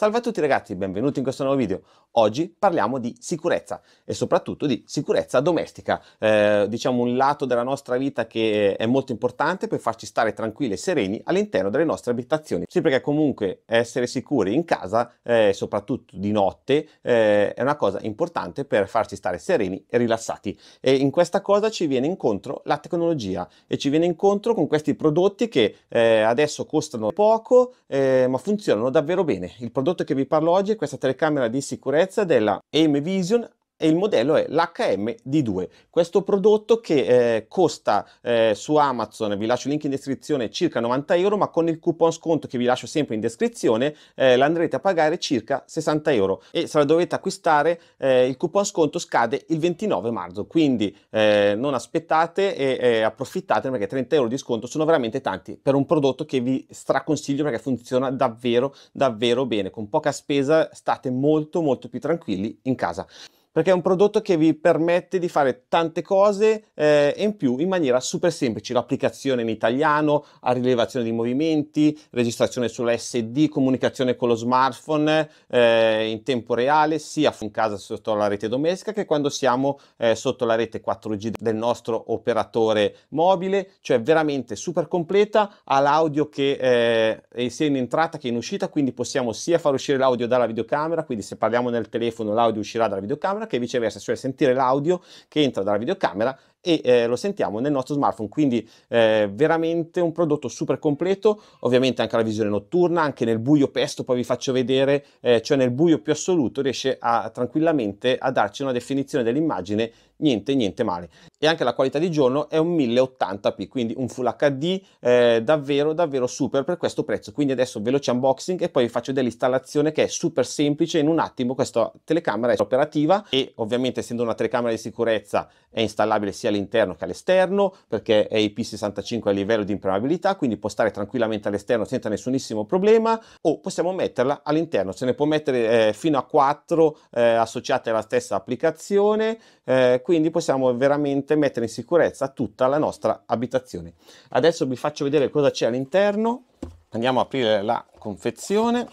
Salve a tutti ragazzi, benvenuti in questo nuovo video. Oggi parliamo di sicurezza e soprattutto di sicurezza domestica, eh, diciamo un lato della nostra vita che è molto importante per farci stare tranquilli e sereni all'interno delle nostre abitazioni. Sì, perché comunque essere sicuri in casa, eh, soprattutto di notte, eh, è una cosa importante per farci stare sereni e rilassati. E in questa cosa ci viene incontro la tecnologia e ci viene incontro con questi prodotti che eh, adesso costano poco eh, ma funzionano davvero bene. Il prodotto prodotto che vi parlo oggi è questa telecamera di sicurezza della AimVision e il modello è l'HMD2, questo prodotto che eh, costa eh, su Amazon, vi lascio il link in descrizione, circa 90 euro, ma con il coupon sconto che vi lascio sempre in descrizione eh, l'andrete a pagare circa 60 euro e se la dovete acquistare eh, il coupon sconto scade il 29 marzo, quindi eh, non aspettate e approfittate perché 30 euro di sconto sono veramente tanti per un prodotto che vi straconsiglio perché funziona davvero davvero bene, con poca spesa state molto molto più tranquilli in casa perché è un prodotto che vi permette di fare tante cose eh, in più in maniera super semplice, l'applicazione in italiano, a rilevazione di movimenti, registrazione sull'SD, comunicazione con lo smartphone eh, in tempo reale, sia in casa sotto la rete domestica che quando siamo eh, sotto la rete 4G del nostro operatore mobile, cioè veramente super completa, ha l'audio che eh, è sia in entrata che in uscita, quindi possiamo sia far uscire l'audio dalla videocamera, quindi se parliamo nel telefono l'audio uscirà dalla videocamera, che viceversa, cioè sentire l'audio che entra dalla videocamera e eh, lo sentiamo nel nostro smartphone, quindi eh, veramente un prodotto super completo, ovviamente anche la visione notturna, anche nel buio pesto, poi vi faccio vedere, eh, cioè nel buio più assoluto riesce a, tranquillamente a darci una definizione dell'immagine niente, niente male. E anche la qualità di giorno è un 1080p, quindi un Full HD eh, davvero, davvero super per questo prezzo. Quindi adesso veloce unboxing e poi vi faccio dell'installazione che è super semplice. In un attimo questa telecamera è operativa e ovviamente essendo una telecamera di sicurezza è installabile sia all'interno che all'esterno perché è IP65 a livello di impermeabilità, quindi può stare tranquillamente all'esterno senza nessunissimo problema o possiamo metterla all'interno. Se ne può mettere eh, fino a 4 eh, associate alla stessa applicazione. Eh, quindi possiamo veramente mettere in sicurezza tutta la nostra abitazione. Adesso vi faccio vedere cosa c'è all'interno. Andiamo a aprire la confezione.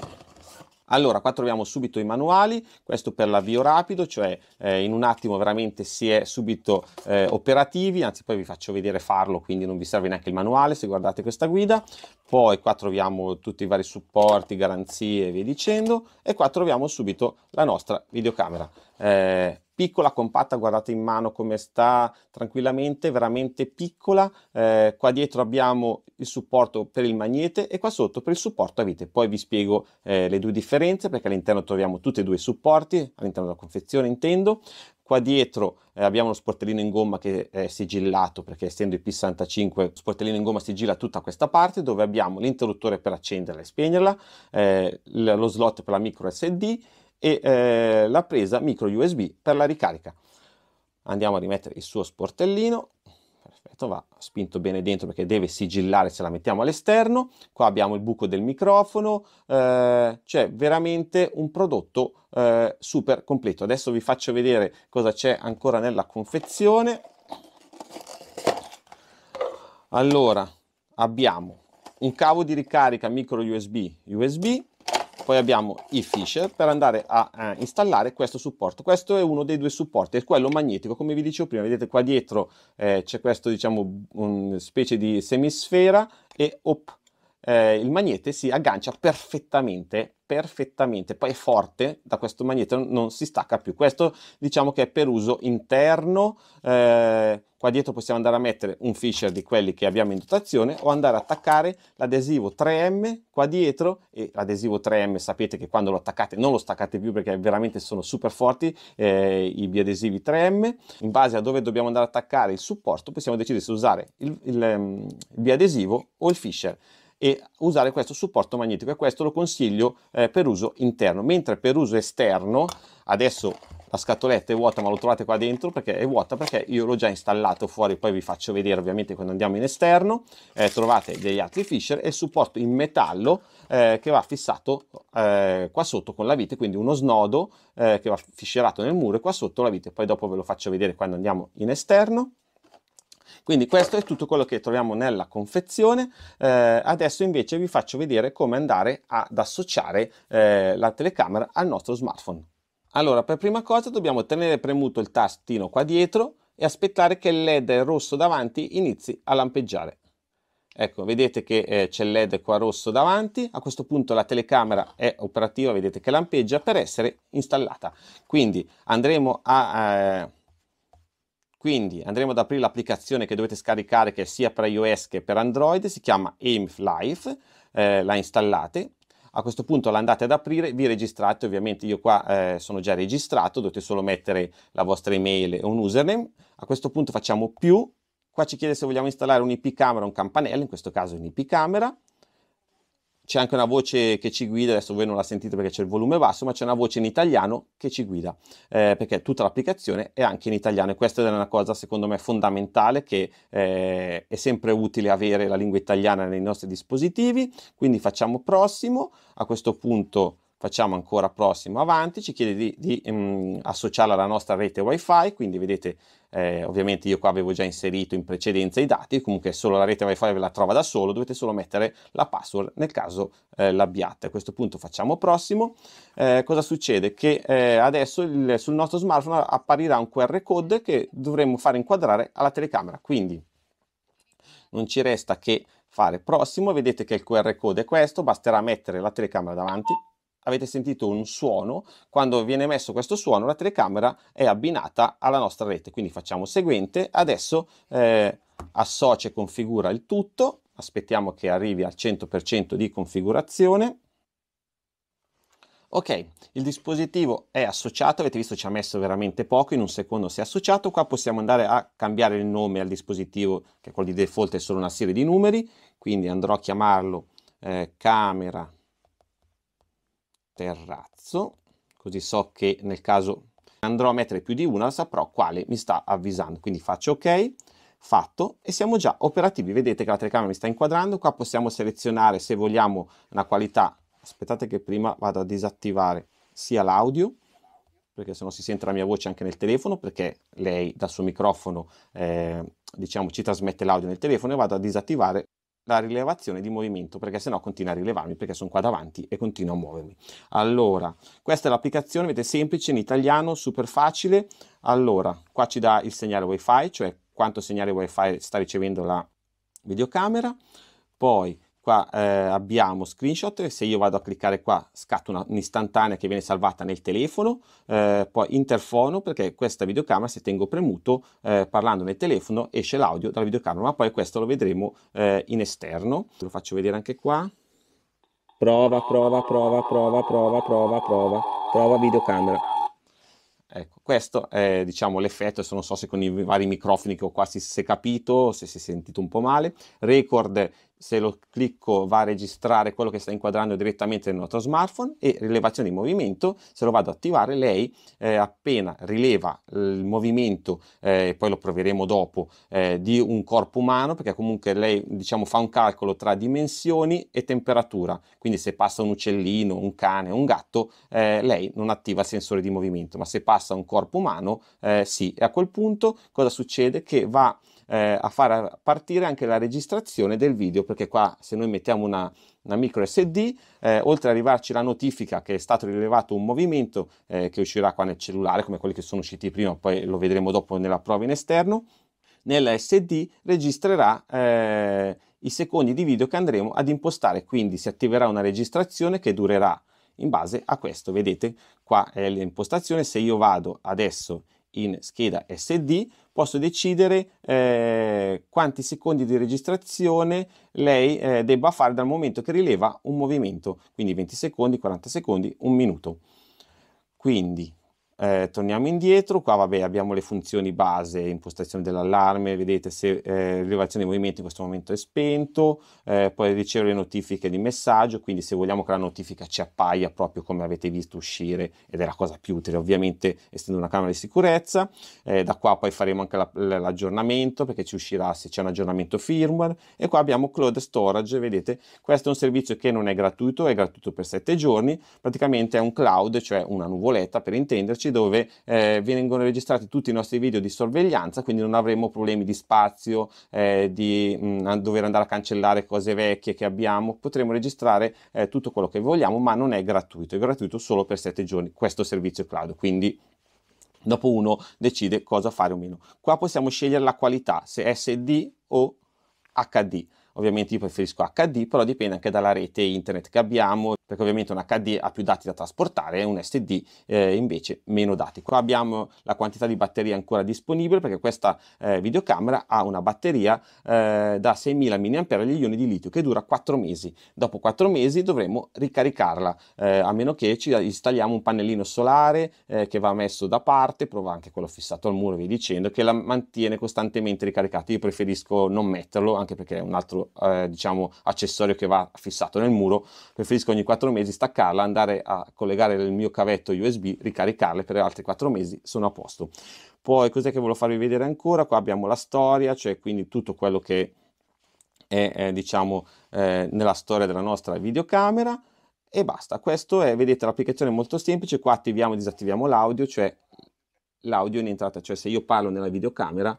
Allora, qua troviamo subito i manuali, questo per l'avvio rapido, cioè eh, in un attimo veramente si è subito eh, operativi, anzi poi vi faccio vedere farlo, quindi non vi serve neanche il manuale se guardate questa guida poi qua troviamo tutti i vari supporti, garanzie e via dicendo e qua troviamo subito la nostra videocamera eh, piccola, compatta, guardate in mano come sta tranquillamente, veramente piccola eh, qua dietro abbiamo il supporto per il magnete e qua sotto per il supporto a vite poi vi spiego eh, le due differenze perché all'interno troviamo tutti e due i supporti all'interno della confezione intendo Qua dietro eh, abbiamo lo sportellino in gomma che è sigillato perché essendo il P65 lo sportellino in gomma sigilla tutta questa parte dove abbiamo l'interruttore per accenderla e spegnerla, eh, lo slot per la micro SD e eh, la presa micro USB per la ricarica. Andiamo a rimettere il suo sportellino perfetto, va spinto bene dentro perché deve sigillare se la mettiamo all'esterno. Qua abbiamo il buco del microfono, eh, c'è veramente un prodotto eh, super completo. Adesso vi faccio vedere cosa c'è ancora nella confezione. Allora, abbiamo un cavo di ricarica micro USB USB, poi abbiamo i Fisher per andare a eh, installare questo supporto. Questo è uno dei due supporti, è quello magnetico, come vi dicevo prima. Vedete qua dietro eh, c'è questo, diciamo, una specie di semisfera e op, eh, il magnete si aggancia perfettamente, perfettamente, poi è forte da questo magnete, non si stacca più. Questo diciamo che è per uso interno, eh, Qua dietro possiamo andare a mettere un Fisher di quelli che abbiamo in dotazione o andare ad attaccare l'adesivo 3M qua dietro e l'adesivo 3M sapete che quando lo attaccate non lo staccate più perché veramente sono super forti eh, i biadesivi 3M. In base a dove dobbiamo andare ad attaccare il supporto possiamo decidere se usare il, il, um, il biadesivo o il Fisher e usare questo supporto magnetico e questo lo consiglio eh, per uso interno mentre per uso esterno adesso la scatoletta è vuota ma lo trovate qua dentro perché è vuota perché io l'ho già installato fuori poi vi faccio vedere ovviamente quando andiamo in esterno eh, trovate degli altri Fisher e il supporto in metallo eh, che va fissato eh, qua sotto con la vite quindi uno snodo eh, che va fiscerato nel muro e qua sotto la vite poi dopo ve lo faccio vedere quando andiamo in esterno quindi questo è tutto quello che troviamo nella confezione eh, adesso invece vi faccio vedere come andare ad associare eh, la telecamera al nostro smartphone allora, per prima cosa dobbiamo tenere premuto il tastino qua dietro e aspettare che il led rosso davanti inizi a lampeggiare. Ecco, vedete che eh, c'è il led qua rosso davanti, a questo punto la telecamera è operativa, vedete che lampeggia per essere installata. Quindi andremo, a, eh, quindi andremo ad aprire l'applicazione che dovete scaricare che sia per iOS che per Android, si chiama AIM Life, eh, la installate a questo punto l'andate ad aprire, vi registrate, ovviamente io qua eh, sono già registrato, dovete solo mettere la vostra email e un username. A questo punto facciamo più, qua ci chiede se vogliamo installare un'IP camera o un campanello, in questo caso un'IP camera c'è anche una voce che ci guida, adesso voi non la sentite perché c'è il volume basso, ma c'è una voce in italiano che ci guida, eh, perché tutta l'applicazione è anche in italiano e questa è una cosa secondo me fondamentale che eh, è sempre utile avere la lingua italiana nei nostri dispositivi, quindi facciamo prossimo, a questo punto facciamo ancora prossimo avanti, ci chiede di, di um, associarla alla nostra rete wifi, quindi vedete eh, ovviamente io qua avevo già inserito in precedenza i dati, comunque solo la rete wifi ve la trova da solo, dovete solo mettere la password nel caso eh, l'abbiate. A questo punto facciamo prossimo, eh, cosa succede? Che eh, adesso il, sul nostro smartphone apparirà un QR code che dovremmo fare inquadrare alla telecamera, quindi non ci resta che fare prossimo, vedete che il QR code è questo, basterà mettere la telecamera davanti avete sentito un suono, quando viene messo questo suono la telecamera è abbinata alla nostra rete, quindi facciamo seguente, adesso eh, associa e configura il tutto, aspettiamo che arrivi al 100% di configurazione, Ok, il dispositivo è associato, avete visto ci ha messo veramente poco, in un secondo si è associato, qua possiamo andare a cambiare il nome al dispositivo, che quello di default è solo una serie di numeri, quindi andrò a chiamarlo eh, camera terrazzo, così so che nel caso andrò a mettere più di una saprò quale mi sta avvisando. Quindi faccio ok, fatto e siamo già operativi. Vedete che la telecamera mi sta inquadrando, qua possiamo selezionare se vogliamo una qualità. Aspettate che prima vado a disattivare sia l'audio perché se no si sente la mia voce anche nel telefono, perché lei dal suo microfono eh, diciamo ci trasmette l'audio nel telefono e vado a disattivare la rilevazione di movimento perché sennò continua a rilevarmi perché sono qua davanti e continuo a muovermi. Allora, questa è l'applicazione, vedete, semplice in italiano, super facile. Allora, qua ci dà il segnale wifi, cioè quanto segnale wifi sta ricevendo la videocamera. Poi Qua eh, abbiamo screenshot, se io vado a cliccare qua scatta un'istantanea che viene salvata nel telefono, eh, poi interfono perché questa videocamera se tengo premuto eh, parlando nel telefono esce l'audio dalla videocamera, ma poi questo lo vedremo in esterno. Lo faccio vedere anche qua. Prova, prova, prova, prova, prova, prova, prova, prova videocamera. Ecco questo è diciamo, l'effetto, adesso non so se con i vari microfoni che ho qua si, si è capito, se si è sentito un po' male. Record, se lo clicco, va a registrare quello che sta inquadrando direttamente nel nostro smartphone e rilevazione di movimento, se lo vado ad attivare, lei eh, appena rileva il movimento, eh, poi lo proveremo dopo, eh, di un corpo umano, perché comunque lei diciamo, fa un calcolo tra dimensioni e temperatura. Quindi se passa un uccellino, un cane, un gatto, eh, lei non attiva il sensore di movimento, ma se passa un corpo corpo umano, eh, sì. E a quel punto cosa succede? Che va eh, a far partire anche la registrazione del video, perché qua se noi mettiamo una, una micro SD, eh, oltre ad arrivarci la notifica che è stato rilevato un movimento eh, che uscirà qua nel cellulare, come quelli che sono usciti prima, poi lo vedremo dopo nella prova in esterno, nella SD registrerà eh, i secondi di video che andremo ad impostare, quindi si attiverà una registrazione che durerà in base a questo. Vedete, qua è l'impostazione, se io vado adesso in scheda SD posso decidere eh, quanti secondi di registrazione lei eh, debba fare dal momento che rileva un movimento, quindi 20 secondi, 40 secondi, un minuto. Quindi eh, torniamo indietro, qua vabbè abbiamo le funzioni base, impostazione dell'allarme, vedete se eh, rilevazione dei movimenti in questo momento è spento, eh, poi ricevere notifiche di messaggio, quindi se vogliamo che la notifica ci appaia proprio come avete visto uscire ed è la cosa più utile ovviamente essendo una camera di sicurezza, eh, da qua poi faremo anche la, l'aggiornamento perché ci uscirà se c'è un aggiornamento firmware e qua abbiamo Cloud Storage, vedete questo è un servizio che non è gratuito, è gratuito per 7 giorni, praticamente è un cloud, cioè una nuvoletta per intenderci pubblici dove eh, vengono registrati tutti i nostri video di sorveglianza, quindi non avremo problemi di spazio, eh, di mh, mm, dover andare a cancellare cose vecchie che abbiamo, potremo registrare eh, tutto quello che vogliamo, ma non è gratuito, è gratuito solo per 7 giorni questo servizio cloud, quindi dopo uno decide cosa fare o meno. Qua possiamo scegliere la qualità, se SD o HD. Ovviamente io preferisco HD, però dipende anche dalla rete internet che abbiamo, perché ovviamente un HD ha più dati da trasportare e un SD eh, invece meno dati. Qua abbiamo la quantità di batteria ancora disponibile perché questa eh, videocamera ha una batteria eh, da 6000 mAh agli ioni di litio che dura 4 mesi. Dopo 4 mesi dovremo ricaricarla eh, a meno che ci installiamo un pannellino solare eh, che va messo da parte, prova anche quello fissato al muro, vi dicendo, che la mantiene costantemente ricaricata. Io preferisco non metterlo anche perché è un altro eh, diciamo, accessorio che va fissato nel muro, preferisco ogni 4 4 mesi, staccarla, andare a collegare il mio cavetto USB, ricaricarle per altri 4 mesi, sono a posto. Poi cos'è che volevo farvi vedere ancora? Qua abbiamo la storia, cioè quindi tutto quello che è, è diciamo, eh, nella storia della nostra videocamera e basta. Questo è, vedete, l'applicazione è molto semplice, qua attiviamo e disattiviamo l'audio, cioè l'audio in entrata, cioè se io parlo nella videocamera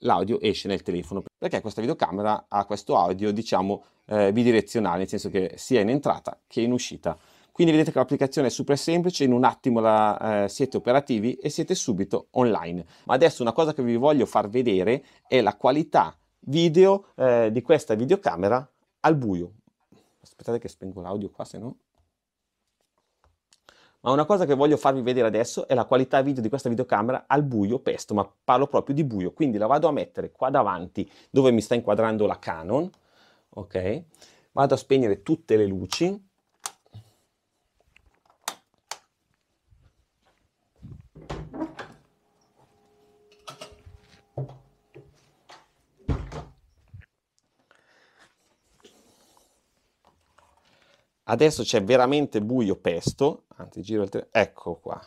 l'audio esce nel telefono perché questa videocamera ha questo audio diciamo eh, bidirezionale nel senso che sia in entrata che in uscita quindi vedete che l'applicazione è super semplice, in un attimo la, eh, siete operativi e siete subito online. Ma adesso una cosa che vi voglio far vedere è la qualità video eh, di questa videocamera al buio. Aspettate che spengo l'audio qua, se no... Ma una cosa che voglio farvi vedere adesso è la qualità video di questa videocamera al buio pesto, ma parlo proprio di buio, quindi la vado a mettere qua davanti dove mi sta inquadrando la Canon, ok? Vado a spegnere tutte le luci Adesso c'è veramente buio pesto, anzi giro il telefono, ecco qua.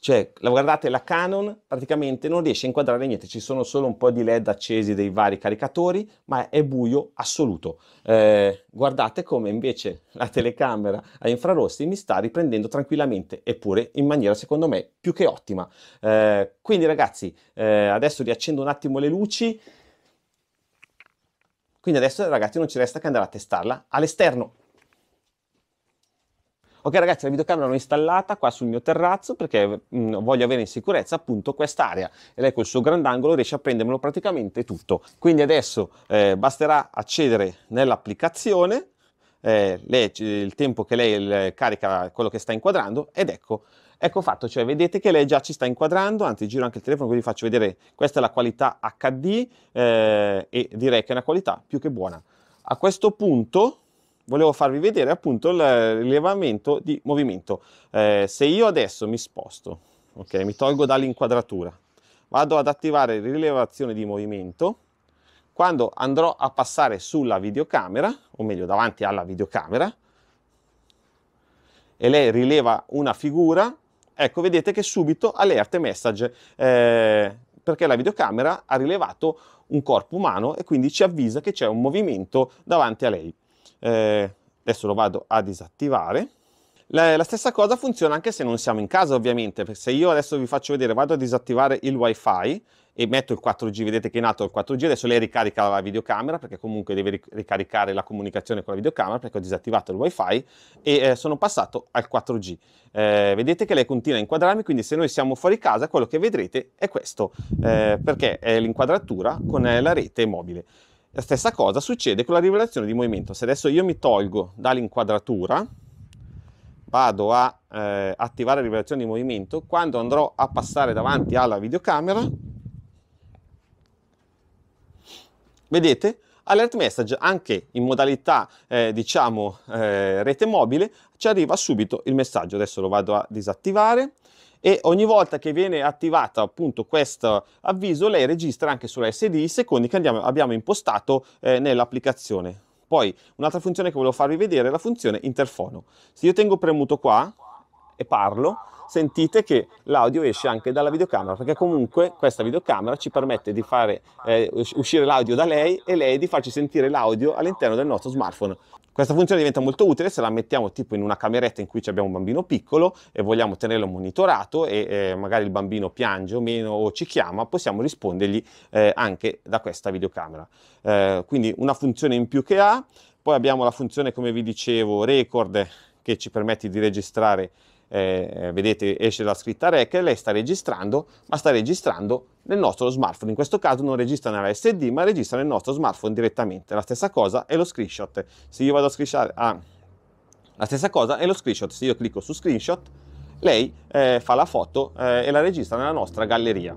Cioè, guardate, la Canon praticamente non riesce a inquadrare niente, ci sono solo un po' di LED accesi dei vari caricatori, ma è buio assoluto. Eh, guardate come invece la telecamera a infrarossi mi sta riprendendo tranquillamente, eppure in maniera secondo me più che ottima. Eh, quindi ragazzi, eh, adesso riaccendo un attimo le luci, quindi adesso ragazzi non ci resta che andare a testarla all'esterno. Ok ragazzi, la videocamera l'ho installata qua sul mio terrazzo perché mh, mm, voglio avere in sicurezza appunto quest'area e lei col suo grandangolo riesce a prendermelo praticamente tutto. Quindi adesso eh, basterà accedere nell'applicazione, eh, il tempo che lei eh, carica quello che sta inquadrando ed ecco Ecco fatto, cioè vedete che lei già ci sta inquadrando, anzi giro anche il telefono così vi faccio vedere, questa è la qualità HD eh, e direi che è una qualità più che buona. A questo punto volevo farvi vedere appunto il rilevamento di movimento. Eh, se io adesso mi sposto, ok, mi tolgo dall'inquadratura, vado ad attivare rilevazione di movimento, quando andrò a passare sulla videocamera, o meglio davanti alla videocamera, e lei rileva una figura, ecco vedete che subito alerte message eh, perché la videocamera ha rilevato un corpo umano e quindi ci avvisa che c'è un movimento davanti a lei. Eh, adesso lo vado a disattivare. La, la, stessa cosa funziona anche se non siamo in casa ovviamente, se io adesso vi faccio vedere, vado a disattivare il wifi, e metto il 4G, vedete che è nato il 4G, adesso lei ricarica la videocamera perché comunque deve ricaricare la comunicazione con la videocamera perché ho disattivato il wifi e eh, sono passato al 4G. Eh, vedete che lei continua a inquadrarmi, quindi se noi siamo fuori casa quello che vedrete è questo, eh, perché è l'inquadratura con eh, la rete mobile. La stessa cosa succede con la rivelazione di movimento. Se adesso io mi tolgo dall'inquadratura, vado a eh, attivare la rivelazione di movimento, quando andrò a passare davanti alla videocamera, Vedete? Alert Message anche in modalità eh, diciamo eh, rete mobile ci arriva subito il messaggio. Adesso lo vado a disattivare e ogni volta che viene attivato appunto questo avviso lei registra anche sulla SD i secondi che andiamo, abbiamo impostato eh, nell'applicazione. Poi un'altra funzione che volevo farvi vedere è la funzione interfono. Se io tengo premuto qua e parlo, sentite che l'audio esce anche dalla videocamera, perché comunque questa videocamera ci permette di fare eh, uscire l'audio da lei e lei di farci sentire l'audio all'interno del nostro smartphone. Questa funzione diventa molto utile se la mettiamo tipo in una cameretta in cui abbiamo un bambino piccolo e vogliamo tenerlo monitorato e eh, magari il bambino piange o meno o ci chiama, possiamo rispondergli eh, anche da questa videocamera. Eh, quindi una funzione in più che ha, poi abbiamo la funzione come vi dicevo record che ci permette di registrare eh, eh, vedete esce la scritta REC, lei sta registrando, ma sta registrando nel nostro smartphone. In questo caso non registra nella SD, ma registra nel nostro smartphone direttamente. La stessa cosa è lo screenshot. Se io vado a screenshot, ah, la stessa cosa è lo screenshot. Se io clicco su screenshot, lei eh, fa la foto eh, e la registra nella nostra galleria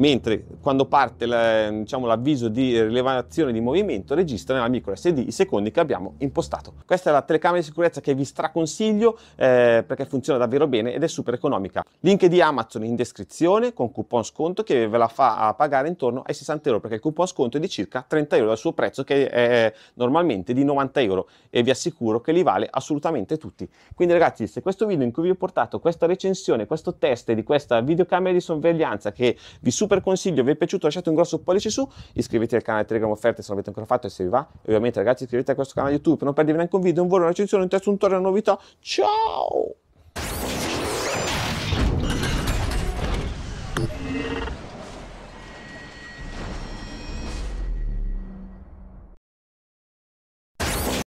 mentre quando parte la, diciamo, l'avviso di rilevazione di movimento registra nella micro SD i secondi che abbiamo impostato. Questa è la telecamera di sicurezza che vi straconsiglio eh, perché funziona davvero bene ed è super economica. Link di Amazon in descrizione con coupon sconto che ve la fa pagare intorno ai 60 euro perché il coupon sconto è di circa 30 euro dal suo prezzo che è normalmente di 90 euro e vi assicuro che li vale assolutamente tutti. Quindi ragazzi se questo video in cui vi ho portato questa recensione, questo test di questa videocamera di sorveglianza che vi supera super consiglio vi è piaciuto lasciate un grosso pollice su, iscrivetevi al canale Telegram Offerte se non l'avete ancora fatto e se vi va. E ovviamente ragazzi iscrivetevi a questo canale YouTube per non perdervi neanche un video, un volo, una recensione, un testo, un tutorial, una novità. Ciao!